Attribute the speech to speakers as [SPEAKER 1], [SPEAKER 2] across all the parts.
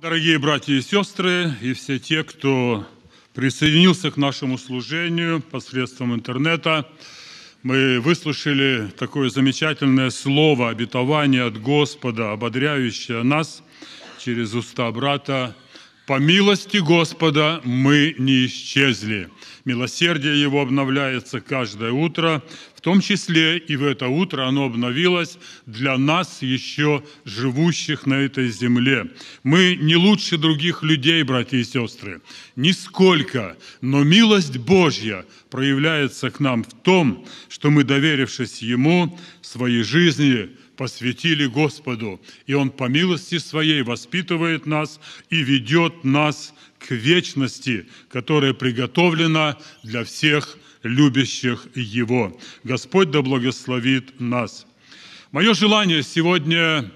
[SPEAKER 1] Дорогие братья и сестры, и все те, кто присоединился к нашему служению посредством интернета, мы выслушали такое замечательное слово обетование от Господа, ободряющее нас через уста брата по милости Господа мы не исчезли. Милосердие Его обновляется каждое утро, в том числе и в это утро оно обновилось для нас, еще живущих на этой земле. Мы не лучше других людей, братья и сестры, нисколько, но милость Божья проявляется к нам в том, что мы, доверившись Ему, своей жизни посвятили Господу, и Он по милости Своей воспитывает нас и ведет нас к вечности, которая приготовлена для всех любящих Его. Господь да благословит нас. Мое желание сегодня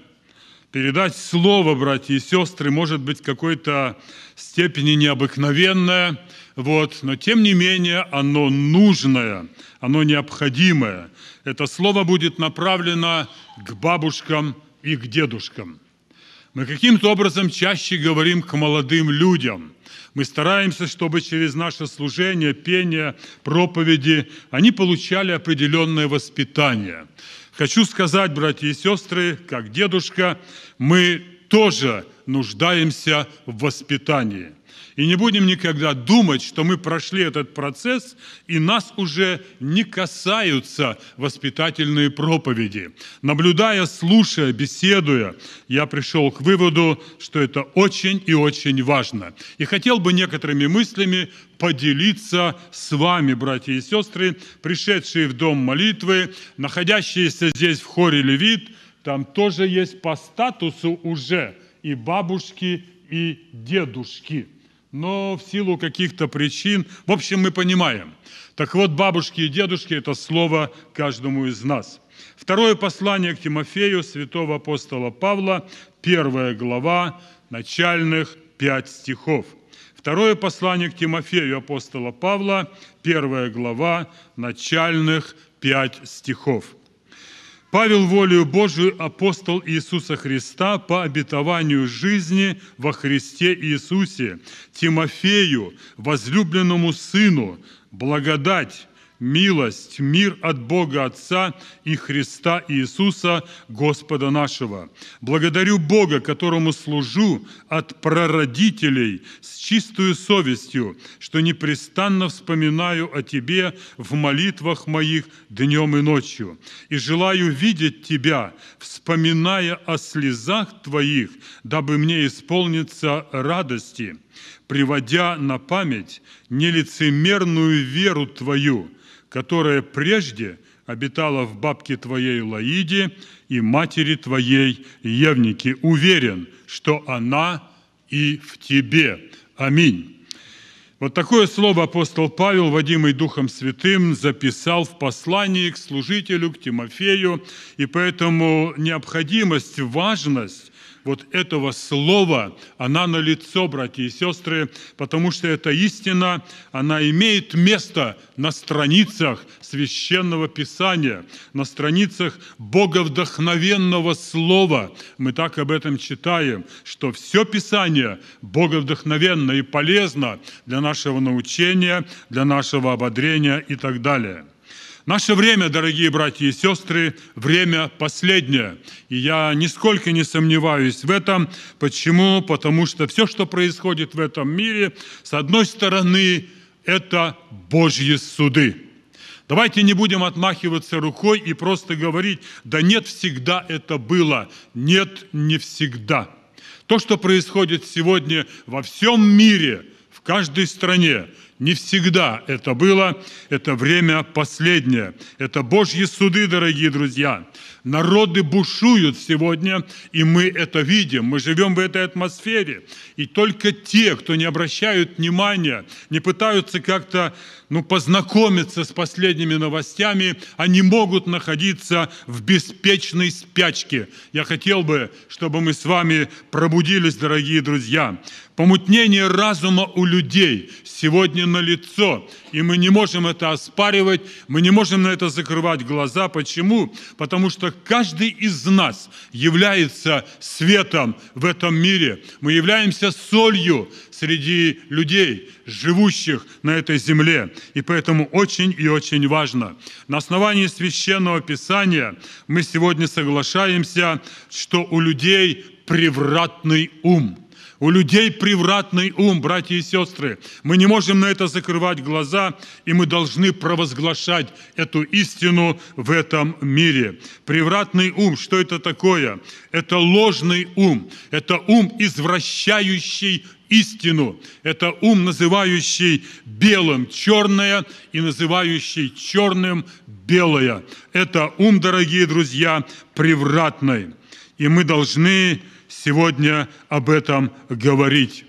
[SPEAKER 1] Передать слово, братья и сестры, может быть, в какой-то степени необыкновенное, вот, но тем не менее оно нужное, оно необходимое. Это слово будет направлено к бабушкам и к дедушкам. Мы каким-то образом чаще говорим к молодым людям. Мы стараемся, чтобы через наше служение, пение, проповеди они получали определенное воспитание – Хочу сказать, братья и сестры, как дедушка, мы тоже нуждаемся в воспитании – и не будем никогда думать, что мы прошли этот процесс, и нас уже не касаются воспитательные проповеди. Наблюдая, слушая, беседуя, я пришел к выводу, что это очень и очень важно. И хотел бы некоторыми мыслями поделиться с вами, братья и сестры, пришедшие в дом молитвы, находящиеся здесь в хоре левит, там тоже есть по статусу уже и бабушки, и дедушки – но в силу каких-то причин, в общем, мы понимаем. Так вот, бабушки и дедушки – это слово каждому из нас. Второе послание к Тимофею святого апостола Павла, первая глава, начальных пять стихов. Второе послание к Тимофею апостола Павла, первая глава, начальных пять стихов. Павел волею Божию апостол Иисуса Христа по обетованию жизни во Христе Иисусе, Тимофею, возлюбленному Сыну, благодать, милость, мир от Бога Отца и Христа Иисуса, Господа нашего. Благодарю Бога, которому служу от прародителей с чистую совестью, что непрестанно вспоминаю о Тебе в молитвах моих днем и ночью. И желаю видеть Тебя, вспоминая о слезах Твоих, дабы мне исполниться радости – приводя на память нелицемерную веру твою, которая прежде обитала в бабке твоей Лаиде и матери твоей Евнике. Уверен, что она и в тебе. Аминь. Вот такое слово апостол Павел, водимый Духом Святым, записал в послании к служителю, к Тимофею, и поэтому необходимость, важность вот этого слова, она на лицо, братья и сестры, потому что эта истина, она имеет место на страницах священного писания, на страницах боговдохновенного слова. Мы так об этом читаем, что все писание боговдохновенно и полезно для нашего научения, для нашего ободрения и так далее. Наше время, дорогие братья и сестры, время последнее. И я нисколько не сомневаюсь в этом. Почему? Потому что все, что происходит в этом мире, с одной стороны, это Божьи суды. Давайте не будем отмахиваться рукой и просто говорить, да нет, всегда это было. Нет, не всегда. То, что происходит сегодня во всем мире, в каждой стране, не всегда это было, это время последнее. Это Божьи суды, дорогие друзья. Народы бушуют сегодня, и мы это видим. Мы живем в этой атмосфере. И только те, кто не обращают внимания, не пытаются как-то ну, познакомиться с последними новостями, они могут находиться в беспечной спячке. Я хотел бы, чтобы мы с вами пробудились, дорогие друзья. Помутнение разума у людей сегодня сегодня на лицо, и мы не можем это оспаривать, мы не можем на это закрывать глаза. Почему? Потому что каждый из нас является светом в этом мире. Мы являемся солью среди людей, живущих на этой земле. И поэтому очень и очень важно. На основании священного писания мы сегодня соглашаемся, что у людей превратный ум – у людей превратный ум, братья и сестры. Мы не можем на это закрывать глаза, и мы должны провозглашать эту истину в этом мире. Превратный ум, что это такое? Это ложный ум, это ум, извращающий истину. Это ум, называющий белым черное и называющий черным белое. Это ум, дорогие друзья, превратный. И мы должны сегодня об этом говорить.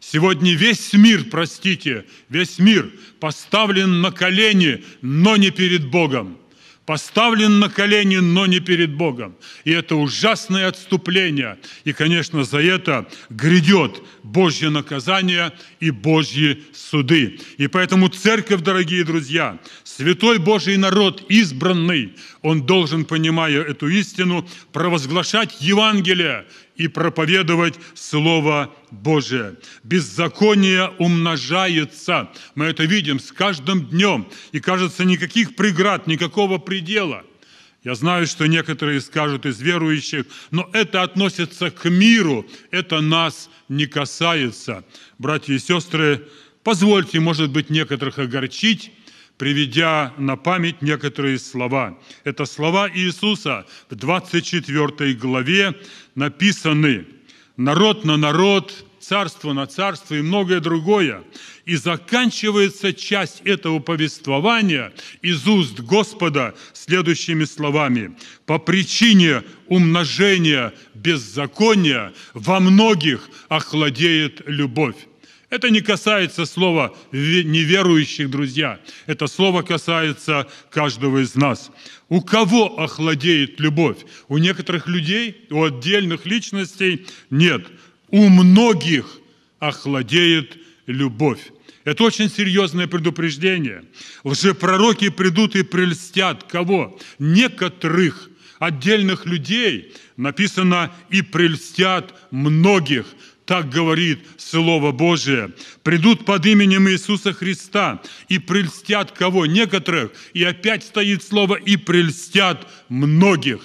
[SPEAKER 1] Сегодня весь мир, простите, весь мир поставлен на колени, но не перед Богом. Поставлен на колени, но не перед Богом. И это ужасное отступление. И, конечно, за это грядет Божье наказание и Божьи суды. И поэтому церковь, дорогие друзья, святой Божий народ, избранный, он должен, понимая эту истину, провозглашать Евангелие и проповедовать Слово Божие. Беззаконие умножается. Мы это видим с каждым днем. И кажется, никаких преград, никакого предела. Я знаю, что некоторые скажут из верующих, но это относится к миру, это нас не касается. Братья и сестры, позвольте, может быть, некоторых огорчить, приведя на память некоторые слова. Это слова Иисуса в 24 главе написаны «Народ на народ, царство на царство и многое другое. И заканчивается часть этого повествования из уст Господа следующими словами. «По причине умножения беззакония во многих охладеет любовь». Это не касается слова неверующих, друзья. Это слово касается каждого из нас. У кого охладеет любовь? У некоторых людей, у отдельных личностей нет. У многих охладеет любовь. Это очень серьезное предупреждение. Лжепророки придут и прельстят кого? Некоторых отдельных людей, написано, и прельстят многих. Так говорит Слово Божие. Придут под именем Иисуса Христа и прельстят кого? Некоторых. И опять стоит слово «и прельстят многих».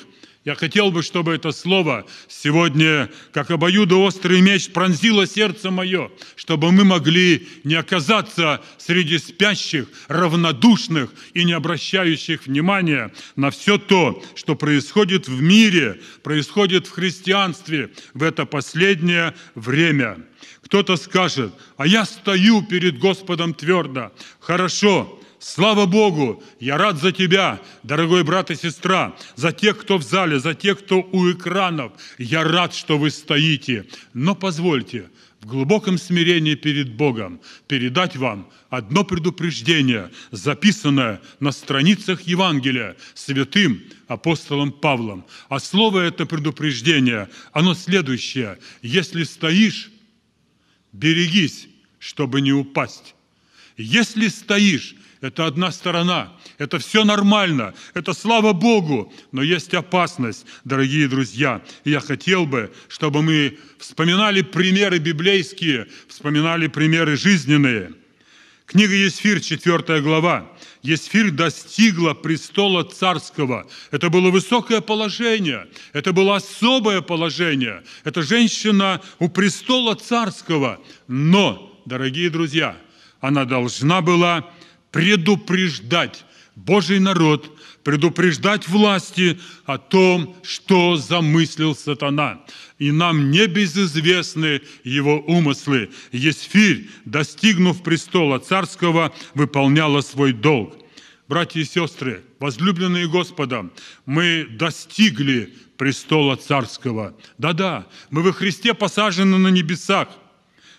[SPEAKER 1] Я хотел бы, чтобы это слово сегодня, как острый меч, пронзило сердце мое, чтобы мы могли не оказаться среди спящих, равнодушных и не обращающих внимания на все то, что происходит в мире, происходит в христианстве в это последнее время. Кто-то скажет, а я стою перед Господом твердо. Хорошо, Слава Богу! Я рад за тебя, дорогой брат и сестра, за тех, кто в зале, за тех, кто у экранов. Я рад, что вы стоите. Но позвольте в глубоком смирении перед Богом передать вам одно предупреждение, записанное на страницах Евангелия святым апостолом Павлом. А слово это предупреждение, оно следующее. Если стоишь, берегись, чтобы не упасть. Если стоишь, это одна сторона. Это все нормально. Это слава Богу. Но есть опасность, дорогие друзья. И я хотел бы, чтобы мы вспоминали примеры библейские, вспоминали примеры жизненные. Книга Есфир, 4 глава. Есфир достигла престола царского. Это было высокое положение, это было особое положение. Это женщина у престола царского. Но, дорогие друзья, она должна была предупреждать Божий народ, предупреждать власти о том, что замыслил сатана. И нам не безызвестны его умыслы. Есфирь, достигнув престола царского, выполняла свой долг. Братья и сестры, возлюбленные Господом, мы достигли престола царского. Да-да, мы во Христе посажены на небесах.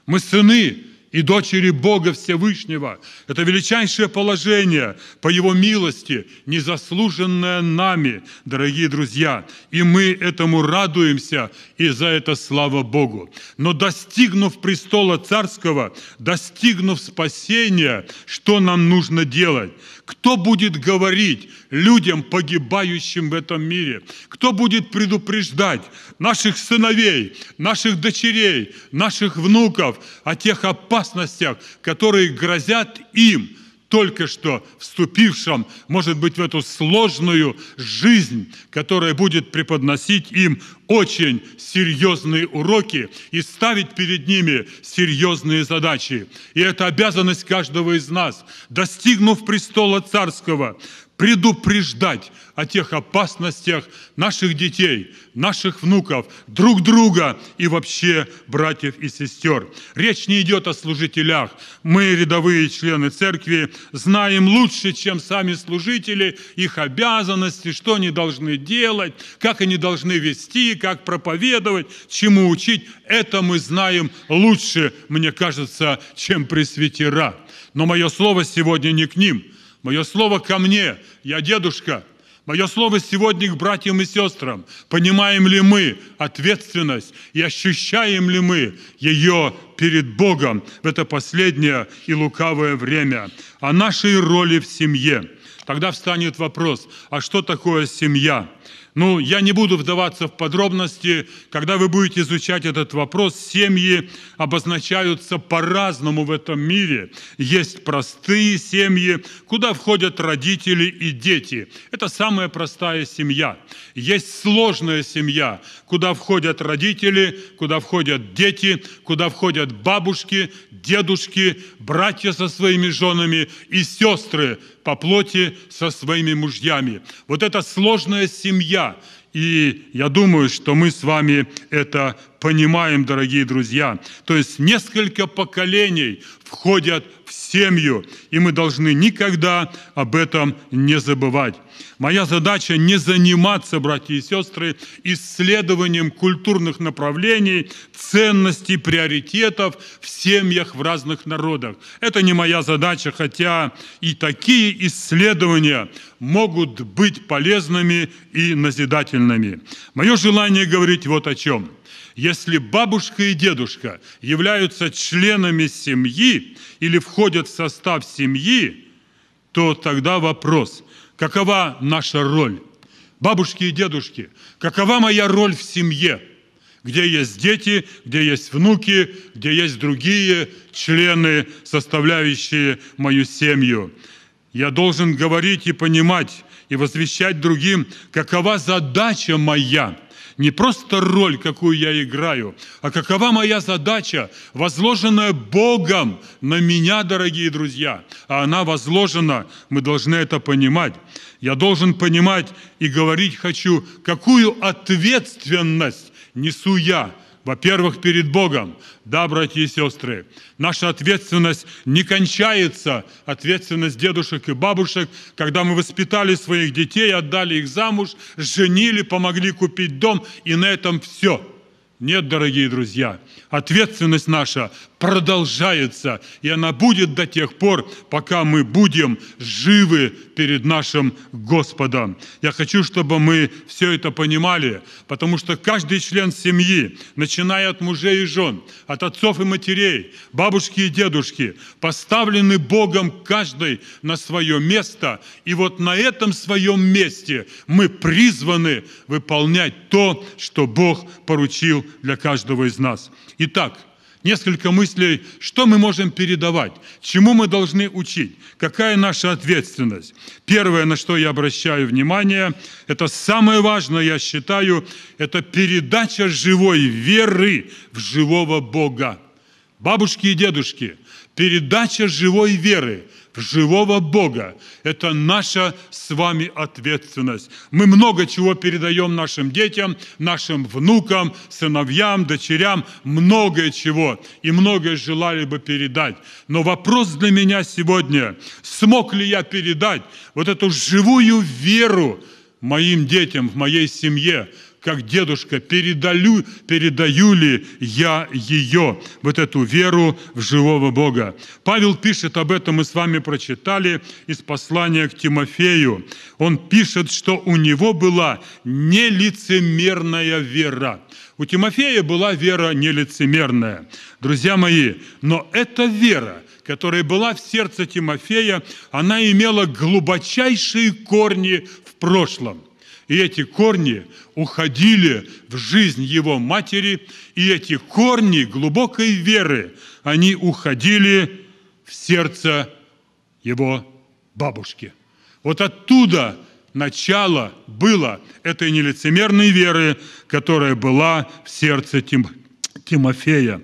[SPEAKER 1] Мы сыны и дочери Бога Всевышнего. Это величайшее положение по Его милости, незаслуженное нами, дорогие друзья. И мы этому радуемся, и за это слава Богу. Но достигнув престола царского, достигнув спасения, что нам нужно делать? Кто будет говорить людям, погибающим в этом мире? Кто будет предупреждать наших сыновей, наших дочерей, наших внуков о тех опасностях, которые грозят им – только что вступившим, может быть, в эту сложную жизнь, которая будет преподносить им очень серьезные уроки и ставить перед ними серьезные задачи. И это обязанность каждого из нас, достигнув престола царского, предупреждать о тех опасностях наших детей, наших внуков, друг друга и вообще братьев и сестер. Речь не идет о служителях. Мы, рядовые члены церкви, знаем лучше, чем сами служители, их обязанности, что они должны делать, как они должны вести, как проповедовать, чему учить. Это мы знаем лучше, мне кажется, чем пресвитера. Но мое слово сегодня не к ним – Мое слово ко мне, я дедушка. Мое слово сегодня к братьям и сестрам. Понимаем ли мы ответственность и ощущаем ли мы ее перед Богом в это последнее и лукавое время? О нашей роли в семье. Тогда встанет вопрос, а что такое семья? Ну, я не буду вдаваться в подробности. Когда вы будете изучать этот вопрос, семьи обозначаются по-разному в этом мире. Есть простые семьи, куда входят родители и дети. Это самая простая семья. Есть сложная семья, куда входят родители, куда входят дети, куда входят бабушки, дедушки, братья со своими женами и сестры по плоти со своими мужьями. Вот это сложная семья. И я думаю, что мы с вами это понимаем, дорогие друзья. То есть несколько поколений входят в семью. И мы должны никогда об этом не забывать. Моя задача не заниматься, братья и сестры, исследованием культурных направлений, ценностей, приоритетов в семьях в разных народах. Это не моя задача, хотя и такие исследования могут быть полезными и назидательными. Мое желание говорить вот о чем – если бабушка и дедушка являются членами семьи или входят в состав семьи, то тогда вопрос, какова наша роль? Бабушки и дедушки, какова моя роль в семье? Где есть дети, где есть внуки, где есть другие члены, составляющие мою семью. Я должен говорить и понимать, и возвещать другим, какова задача моя – не просто роль, какую я играю, а какова моя задача, возложенная Богом на меня, дорогие друзья. А она возложена, мы должны это понимать. Я должен понимать и говорить хочу, какую ответственность несу я во-первых, перед Богом. Да, братья и сестры, наша ответственность не кончается, ответственность дедушек и бабушек, когда мы воспитали своих детей, отдали их замуж, женили, помогли купить дом, и на этом все – нет, дорогие друзья, ответственность наша продолжается, и она будет до тех пор, пока мы будем живы перед нашим Господом. Я хочу, чтобы мы все это понимали, потому что каждый член семьи, начиная от мужей и жен, от отцов и матерей, бабушки и дедушки, поставлены Богом каждый на свое место, и вот на этом своем месте мы призваны выполнять то, что Бог поручил для каждого из нас. Итак, несколько мыслей, что мы можем передавать, чему мы должны учить, какая наша ответственность. Первое, на что я обращаю внимание, это самое важное, я считаю, это передача живой веры в живого Бога. Бабушки и дедушки – Передача живой веры – в живого Бога. Это наша с вами ответственность. Мы много чего передаем нашим детям, нашим внукам, сыновьям, дочерям, многое чего. И многое желали бы передать. Но вопрос для меня сегодня, смог ли я передать вот эту живую веру моим детям, в моей семье, как дедушка, передаю, передаю ли я ее, вот эту веру в живого Бога. Павел пишет об этом, мы с вами прочитали из послания к Тимофею. Он пишет, что у него была нелицемерная вера. У Тимофея была вера нелицемерная. Друзья мои, но эта вера – которая была в сердце Тимофея, она имела глубочайшие корни в прошлом – и эти корни уходили в жизнь его матери, и эти корни глубокой веры, они уходили в сердце его бабушки. Вот оттуда начало было этой нелицемерной веры, которая была в сердце Тим, Тимофея.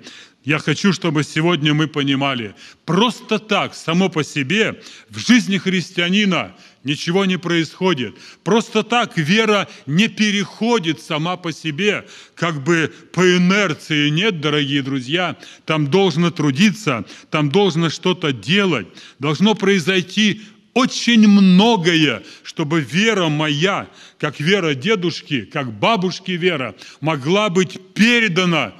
[SPEAKER 1] Я хочу, чтобы сегодня мы понимали, просто так, само по себе, в жизни христианина ничего не происходит. Просто так вера не переходит сама по себе, как бы по инерции нет, дорогие друзья. Там должно трудиться, там должно что-то делать, должно произойти очень многое, чтобы вера моя, как вера дедушки, как бабушки вера, могла быть передана,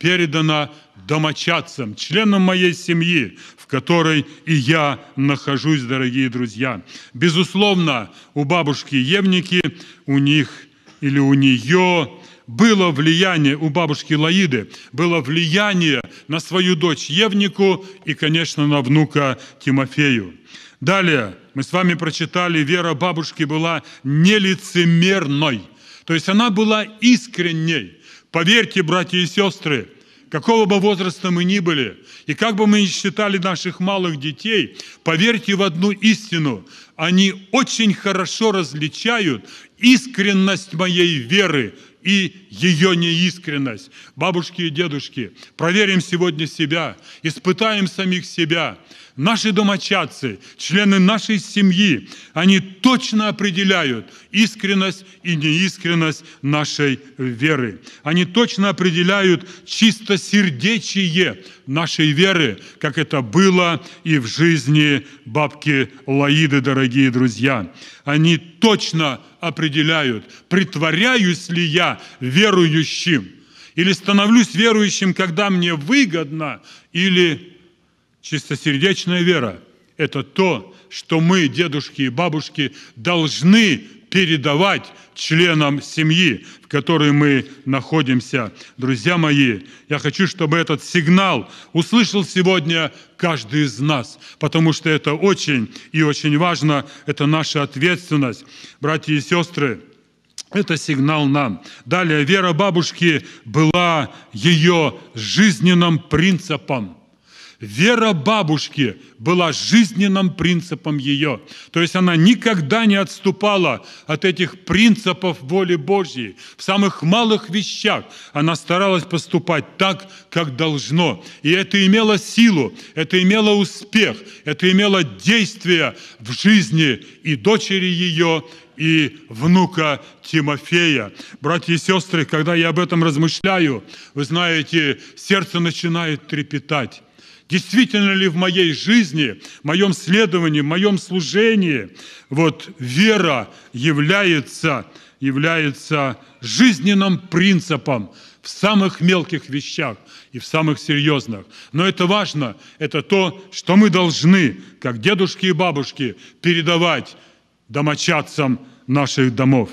[SPEAKER 1] передана домочадцам, членам моей семьи, в которой и я нахожусь, дорогие друзья. Безусловно, у бабушки Евники, у них или у нее было влияние у бабушки Лаиды, было влияние на свою дочь Евнику и, конечно, на внука Тимофею. Далее мы с вами прочитали, вера бабушки была нелицемерной, то есть она была искренней. Поверьте, братья и сестры, какого бы возраста мы ни были, и как бы мы ни считали наших малых детей, поверьте в одну истину они очень хорошо различают искренность моей веры и ее неискренность. Бабушки и дедушки, проверим сегодня себя, испытаем самих себя. Наши домочадцы, члены нашей семьи, они точно определяют искренность и неискренность нашей веры. Они точно определяют чистосердечие нашей веры, как это было и в жизни бабки Лаиды, дорогие дорогие друзья. Они точно определяют, притворяюсь ли я верующим, или становлюсь верующим, когда мне выгодно, или чистосердечная вера – это то, что мы, дедушки и бабушки, должны передавать членам семьи, в которой мы находимся. Друзья мои, я хочу, чтобы этот сигнал услышал сегодня каждый из нас, потому что это очень и очень важно, это наша ответственность. Братья и сестры, это сигнал нам. Далее, вера бабушки была ее жизненным принципом – Вера бабушки была жизненным принципом ее. То есть она никогда не отступала от этих принципов воли Божьей. В самых малых вещах она старалась поступать так, как должно. И это имело силу, это имело успех, это имело действие в жизни и дочери ее, и внука Тимофея. Братья и сестры, когда я об этом размышляю, вы знаете, сердце начинает трепетать Действительно ли в моей жизни, в моем следовании, в моем служении вот вера является, является жизненным принципом в самых мелких вещах и в самых серьезных. Но это важно, это то, что мы должны, как дедушки и бабушки, передавать домочадцам наших домов.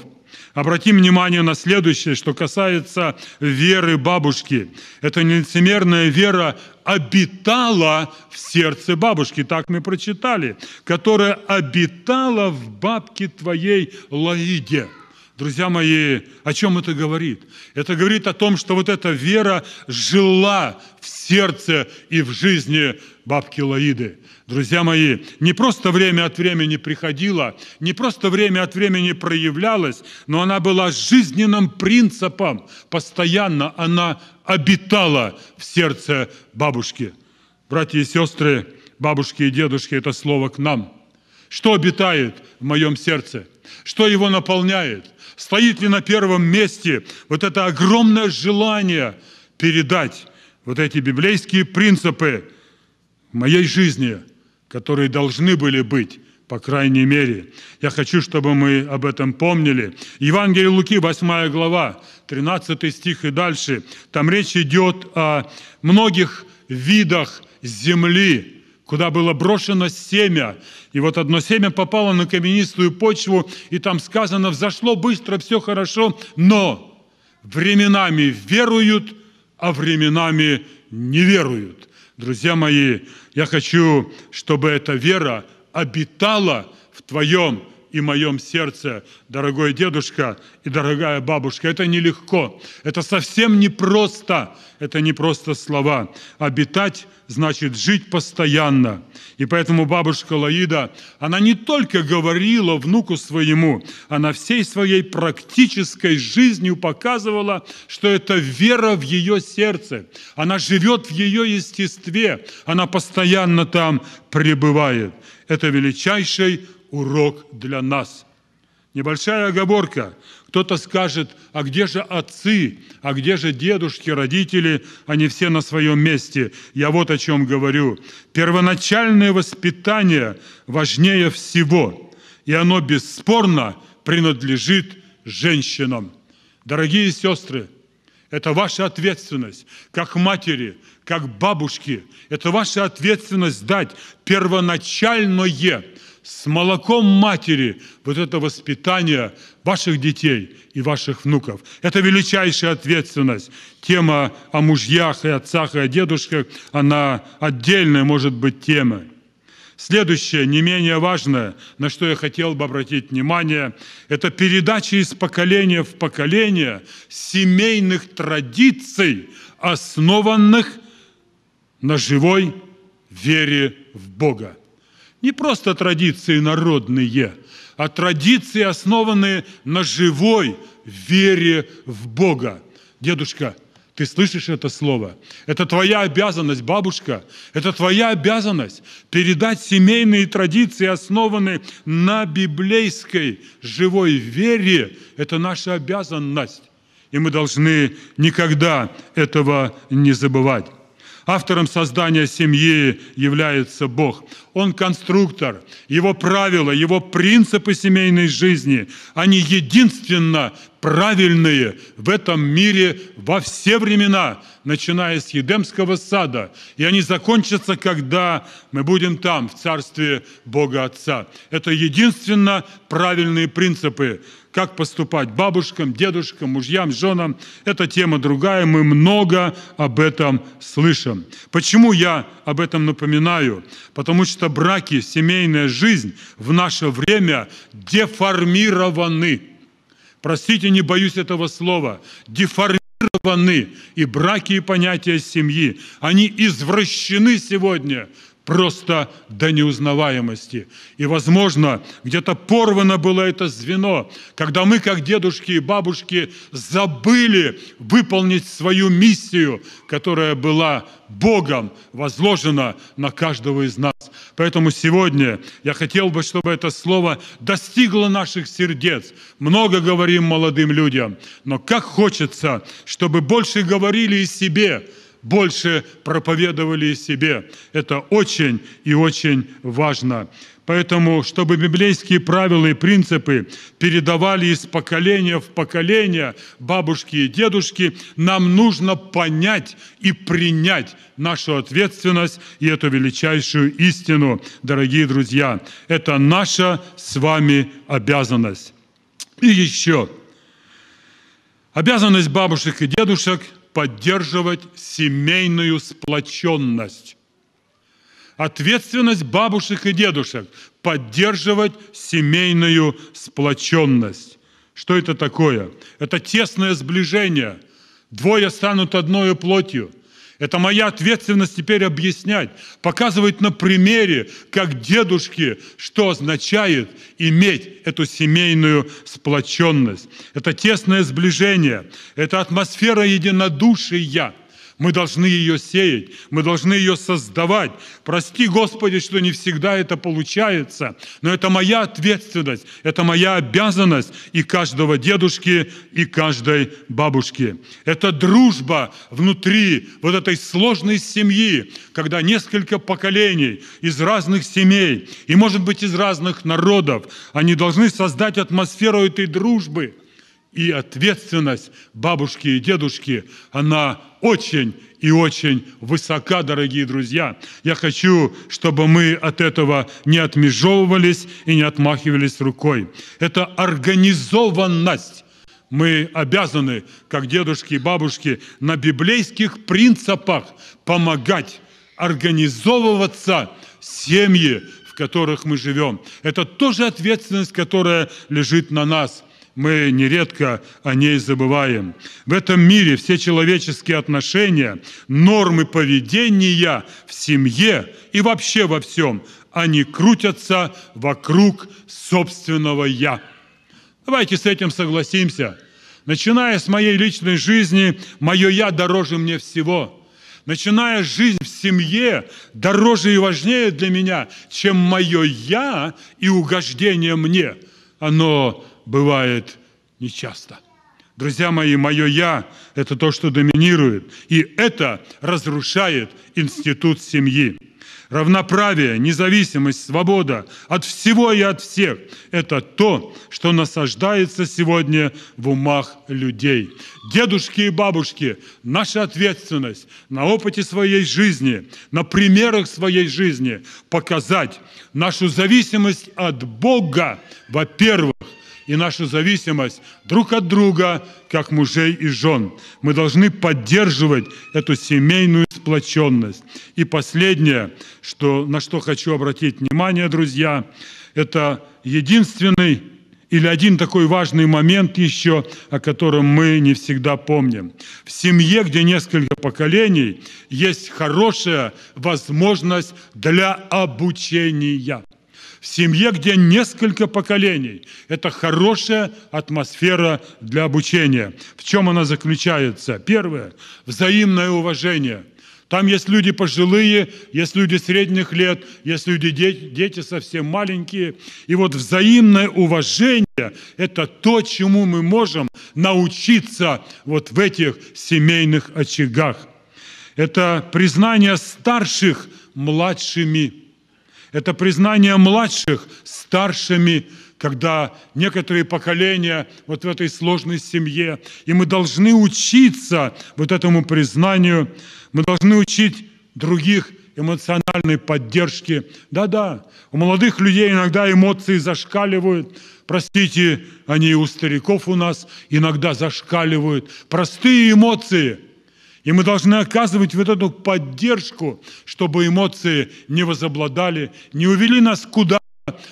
[SPEAKER 1] Обратим внимание на следующее, что касается веры бабушки. Эта нелицемерная вера обитала в сердце бабушки, так мы прочитали, которая обитала в бабке твоей Лаиде – Друзья мои, о чем это говорит? Это говорит о том, что вот эта вера жила в сердце и в жизни бабки Лаиды. Друзья мои, не просто время от времени приходила, не просто время от времени проявлялась, но она была жизненным принципом. Постоянно она обитала в сердце бабушки. Братья и сестры, бабушки и дедушки – это слово к нам. Что обитает в моем сердце? Что его наполняет – Стоит ли на первом месте вот это огромное желание передать вот эти библейские принципы в моей жизни, которые должны были быть по крайней мере. Я хочу, чтобы мы об этом помнили. Евангелие Луки, 8 глава, 13 стих и дальше. Там речь идет о многих видах земли, куда было брошено семя. И вот одно семя попало на каменистую почву, и там сказано, взошло быстро, все хорошо, но временами веруют, а временами не веруют. Друзья мои, я хочу, чтобы эта вера обитала в твоем и моем сердце, дорогой дедушка и дорогая бабушка. Это нелегко, это совсем не просто, это не просто слова. Обитать значит жить постоянно. И поэтому бабушка Лаида, она не только говорила внуку своему, она всей своей практической жизнью показывала, что это вера в ее сердце. Она живет в ее естестве, она постоянно там пребывает. Это величайший урок для нас. Небольшая оговорка. Кто-то скажет, а где же отцы, а где же дедушки, родители, они все на своем месте. Я вот о чем говорю. Первоначальное воспитание важнее всего, и оно бесспорно принадлежит женщинам. Дорогие сестры, это ваша ответственность, как матери, как бабушки. Это ваша ответственность дать первоначальное с молоком матери вот это воспитание ваших детей и ваших внуков. Это величайшая ответственность. Тема о мужьях и отцах и о дедушках, она отдельная может быть тема. Следующее, не менее важное, на что я хотел бы обратить внимание, это передача из поколения в поколение семейных традиций, основанных на живой вере в Бога. Не просто традиции народные, а традиции, основанные на живой вере в Бога. Дедушка, ты слышишь это слово? Это твоя обязанность, бабушка. Это твоя обязанность передать семейные традиции, основанные на библейской живой вере. Это наша обязанность. И мы должны никогда этого не забывать. Автором создания семьи является Бог. Он конструктор. Его правила, его принципы семейной жизни, они единственно правильные в этом мире во все времена, начиная с Едемского сада. И они закончатся, когда мы будем там, в Царстве Бога Отца. Это единственно правильные принципы, как поступать бабушкам, дедушкам, мужьям, женам. Это тема другая, мы много об этом слышим. Почему я об этом напоминаю? Потому что что браки, семейная жизнь в наше время деформированы. Простите, не боюсь этого слова. Деформированы и браки, и понятия семьи. Они извращены сегодня просто до неузнаваемости. И, возможно, где-то порвано было это звено, когда мы, как дедушки и бабушки, забыли выполнить свою миссию, которая была Богом возложена на каждого из нас. Поэтому сегодня я хотел бы, чтобы это слово достигло наших сердец. Много говорим молодым людям, но как хочется, чтобы больше говорили и себе, больше проповедовали себе. Это очень и очень важно. Поэтому, чтобы библейские правила и принципы передавали из поколения в поколение бабушки и дедушки, нам нужно понять и принять нашу ответственность и эту величайшую истину, дорогие друзья. Это наша с вами обязанность. И еще. Обязанность бабушек и дедушек – поддерживать семейную сплоченность. Ответственность бабушек и дедушек – поддерживать семейную сплоченность. Что это такое? Это тесное сближение. Двое станут одной плотью – это моя ответственность теперь объяснять, показывать на примере, как дедушки, что означает иметь эту семейную сплоченность. Это тесное сближение, это атмосфера единодушия – мы должны ее сеять, мы должны ее создавать. Прости, Господи, что не всегда это получается, но это моя ответственность, это моя обязанность и каждого дедушки, и каждой бабушки. Это дружба внутри вот этой сложной семьи, когда несколько поколений из разных семей и, может быть, из разных народов, они должны создать атмосферу этой дружбы – и ответственность бабушки и дедушки, она очень и очень высока, дорогие друзья. Я хочу, чтобы мы от этого не отмежевывались и не отмахивались рукой. Это организованность. Мы обязаны, как дедушки и бабушки, на библейских принципах помогать, организовываться семьи, в которых мы живем. Это тоже ответственность, которая лежит на нас – мы нередко о ней забываем. В этом мире все человеческие отношения, нормы поведения в семье и вообще во всем, они крутятся вокруг собственного «я». Давайте с этим согласимся. Начиная с моей личной жизни, мое «я» дороже мне всего – начиная жизнь в семье, дороже и важнее для меня, чем мое «я» и угождение мне. Оно бывает нечасто. Друзья мои, мое «я» – это то, что доминирует, и это разрушает институт семьи. Равноправие, независимость, свобода от всего и от всех – это то, что насаждается сегодня в умах людей. Дедушки и бабушки, наша ответственность на опыте своей жизни, на примерах своей жизни показать нашу зависимость от Бога, во-первых, и нашу зависимость друг от друга, как мужей и жен. Мы должны поддерживать эту семейную сплоченность. И последнее, что, на что хочу обратить внимание, друзья, это единственный или один такой важный момент еще, о котором мы не всегда помним. В семье, где несколько поколений, есть хорошая возможность для обучения в семье, где несколько поколений. Это хорошая атмосфера для обучения. В чем она заключается? Первое – взаимное уважение – там есть люди пожилые, есть люди средних лет, есть люди дети, дети совсем маленькие. И вот взаимное уважение – это то, чему мы можем научиться вот в этих семейных очагах. Это признание старших младшими это признание младших старшими, когда некоторые поколения вот в этой сложной семье. И мы должны учиться вот этому признанию. Мы должны учить других эмоциональной поддержки. Да-да, у молодых людей иногда эмоции зашкаливают. Простите, они и у стариков у нас иногда зашкаливают. Простые эмоции – и мы должны оказывать вот эту поддержку, чтобы эмоции не возобладали, не увели нас куда,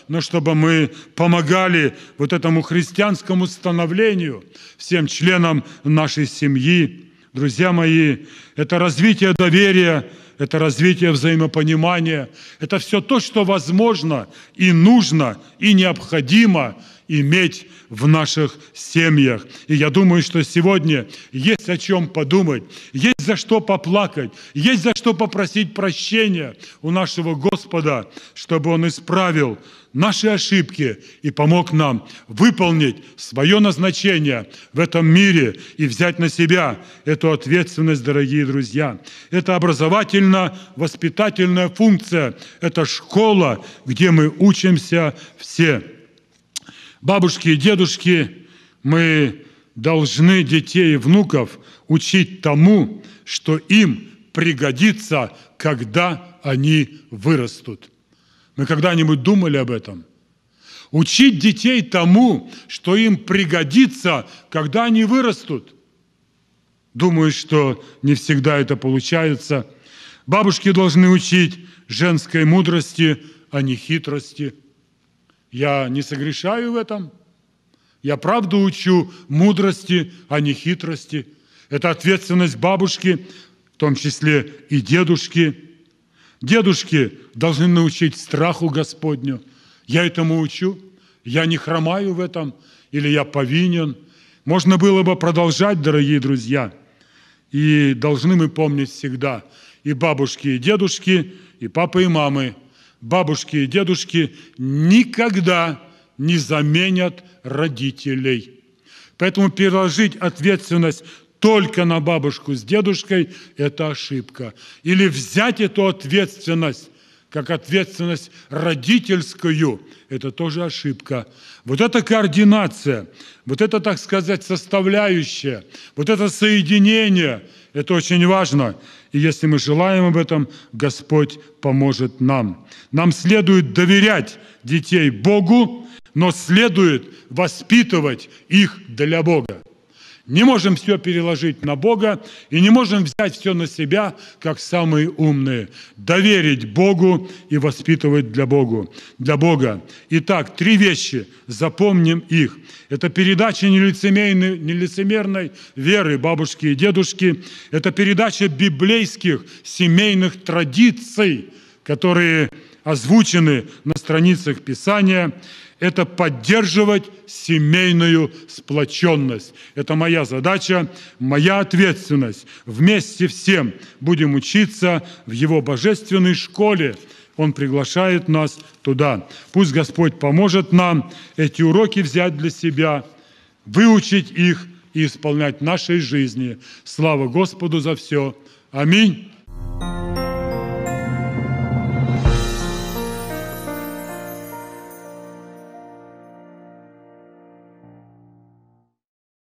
[SPEAKER 1] но чтобы мы помогали вот этому христианскому становлению всем членам нашей семьи. Друзья мои, это развитие доверия, это развитие взаимопонимания, это все то, что возможно и нужно и необходимо – иметь в наших семьях. И я думаю, что сегодня есть о чем подумать, есть за что поплакать, есть за что попросить прощения у нашего Господа, чтобы Он исправил наши ошибки и помог нам выполнить свое назначение в этом мире и взять на себя эту ответственность, дорогие друзья. Это образовательно-воспитательная функция, это школа, где мы учимся все бабушки и дедушки, мы должны детей и внуков учить тому, что им пригодится, когда они вырастут. Мы когда-нибудь думали об этом? Учить детей тому, что им пригодится, когда они вырастут. Думаю, что не всегда это получается. Бабушки должны учить женской мудрости, а не хитрости – я не согрешаю в этом. Я правду учу мудрости, а не хитрости. Это ответственность бабушки, в том числе и дедушки. Дедушки должны научить страху Господню. Я этому учу. Я не хромаю в этом или я повинен. Можно было бы продолжать, дорогие друзья. И должны мы помнить всегда и бабушки, и дедушки, и папы, и мамы – бабушки и дедушки никогда не заменят родителей. Поэтому переложить ответственность только на бабушку с дедушкой – это ошибка. Или взять эту ответственность как ответственность родительскую, это тоже ошибка. Вот эта координация, вот это, так сказать, составляющая, вот это соединение, это очень важно. И если мы желаем об этом, Господь поможет нам. Нам следует доверять детей Богу, но следует воспитывать их для Бога не можем все переложить на Бога и не можем взять все на себя, как самые умные. Доверить Богу и воспитывать для, Богу, для Бога. Итак, три вещи, запомним их. Это передача нелицемерной, нелицемерной веры бабушки и дедушки. Это передача библейских семейных традиций, которые озвучены на страницах Писания. – это поддерживать семейную сплоченность. Это моя задача, моя ответственность. Вместе всем будем учиться в Его божественной школе. Он приглашает нас туда. Пусть Господь поможет нам эти уроки взять для себя, выучить их и исполнять в нашей жизни. Слава Господу за все. Аминь.